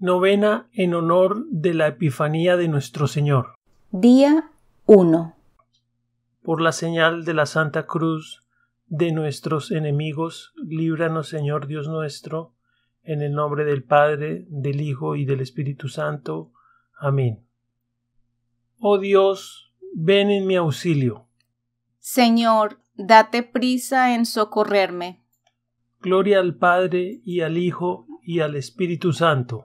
Novena en honor de la Epifanía de nuestro Señor. Día 1. Por la señal de la Santa Cruz de nuestros enemigos, líbranos Señor Dios nuestro, en el nombre del Padre, del Hijo y del Espíritu Santo. Amén. Oh Dios, ven en mi auxilio. Señor, date prisa en socorrerme. Gloria al Padre y al Hijo y al Espíritu Santo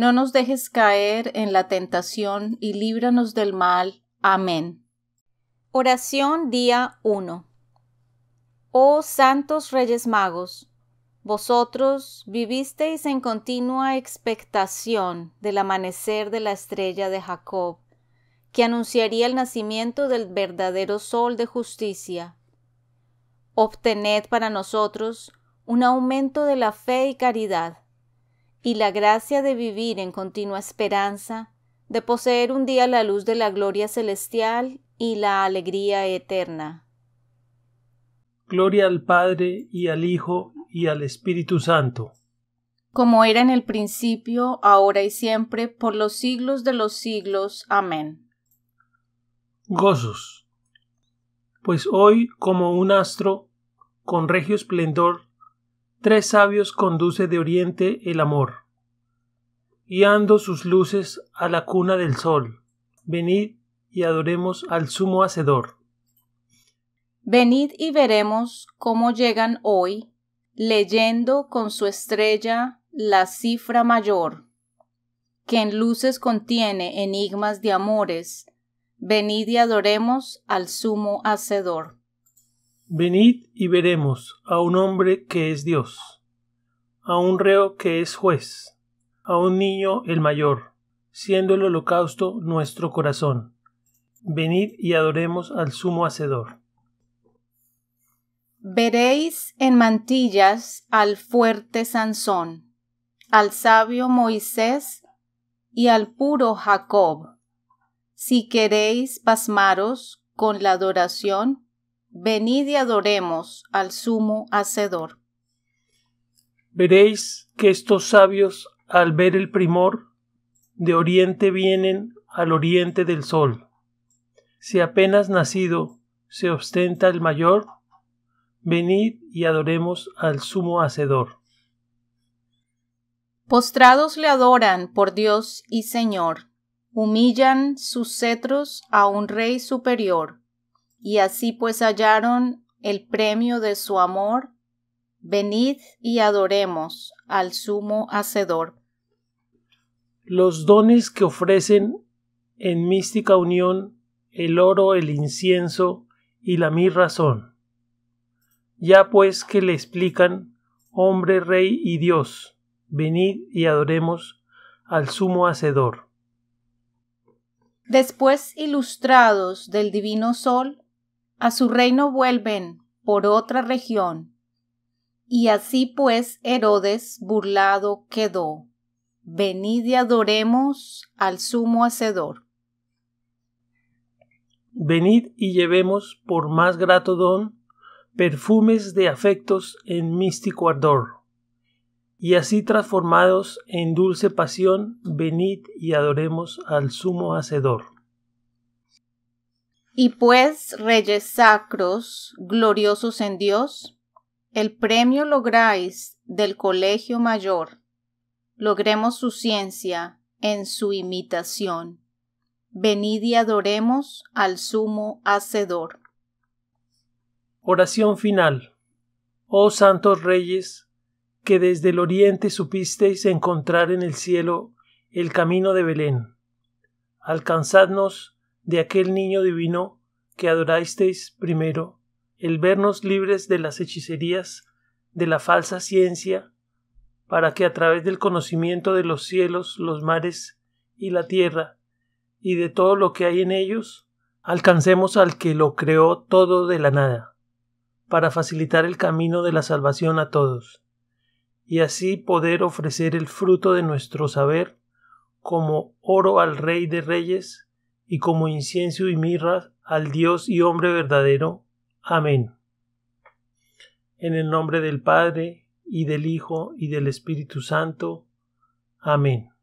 no nos dejes caer en la tentación y líbranos del mal. Amén. Oración día 1. Oh santos Reyes Magos, vosotros vivisteis en continua expectación del amanecer de la estrella de Jacob, que anunciaría el nacimiento del verdadero sol de justicia. Obtened para nosotros un aumento de la fe y caridad y la gracia de vivir en continua esperanza, de poseer un día la luz de la gloria celestial y la alegría eterna. Gloria al Padre y al Hijo y al Espíritu Santo. Como era en el principio, ahora y siempre, por los siglos de los siglos. Amén. Gozos. Pues hoy, como un astro, con regio esplendor, tres sabios conduce de oriente el amor, guiando sus luces a la cuna del sol. Venid y adoremos al sumo hacedor. Venid y veremos cómo llegan hoy, leyendo con su estrella la cifra mayor, que en luces contiene enigmas de amores. Venid y adoremos al sumo hacedor. Venid y veremos a un hombre que es Dios, a un reo que es juez, a un niño el mayor, siendo el holocausto nuestro corazón. Venid y adoremos al sumo hacedor. Veréis en mantillas al fuerte Sansón, al sabio Moisés y al puro Jacob. Si queréis pasmaros con la adoración, venid y adoremos al sumo hacedor. Veréis que estos sabios, al ver el primor, de oriente vienen al oriente del sol. Si apenas nacido se ostenta el mayor, venid y adoremos al sumo hacedor. Postrados le adoran por Dios y Señor, humillan sus cetros a un rey superior y así pues hallaron el premio de su amor. Venid y adoremos al sumo hacedor. Los dones que ofrecen en mística unión el oro, el incienso y la mirra son. Ya pues que le explican, hombre, rey y Dios, venid y adoremos al sumo hacedor. Después, ilustrados del divino sol, a su reino vuelven por otra región. Y así pues Herodes burlado quedó. Venid y adoremos al sumo hacedor. Venid y llevemos por más grato don perfumes de afectos en místico ardor. Y así transformados en dulce pasión, venid y adoremos al sumo hacedor. Y pues, reyes sacros, gloriosos en Dios, el premio lográis del colegio mayor. Logremos su ciencia en su imitación. Venid y adoremos al sumo hacedor. Oración final. Oh santos reyes, que desde el oriente supisteis encontrar en el cielo el camino de Belén. Alcanzadnos de aquel niño divino que adorasteis primero, el vernos libres de las hechicerías de la falsa ciencia, para que a través del conocimiento de los cielos, los mares y la tierra, y de todo lo que hay en ellos, alcancemos al que lo creó todo de la nada, para facilitar el camino de la salvación a todos, y así poder ofrecer el fruto de nuestro saber como oro al Rey de Reyes y como incienso y mirra al Dios y hombre verdadero. Amén. En el nombre del Padre, y del Hijo, y del Espíritu Santo. Amén.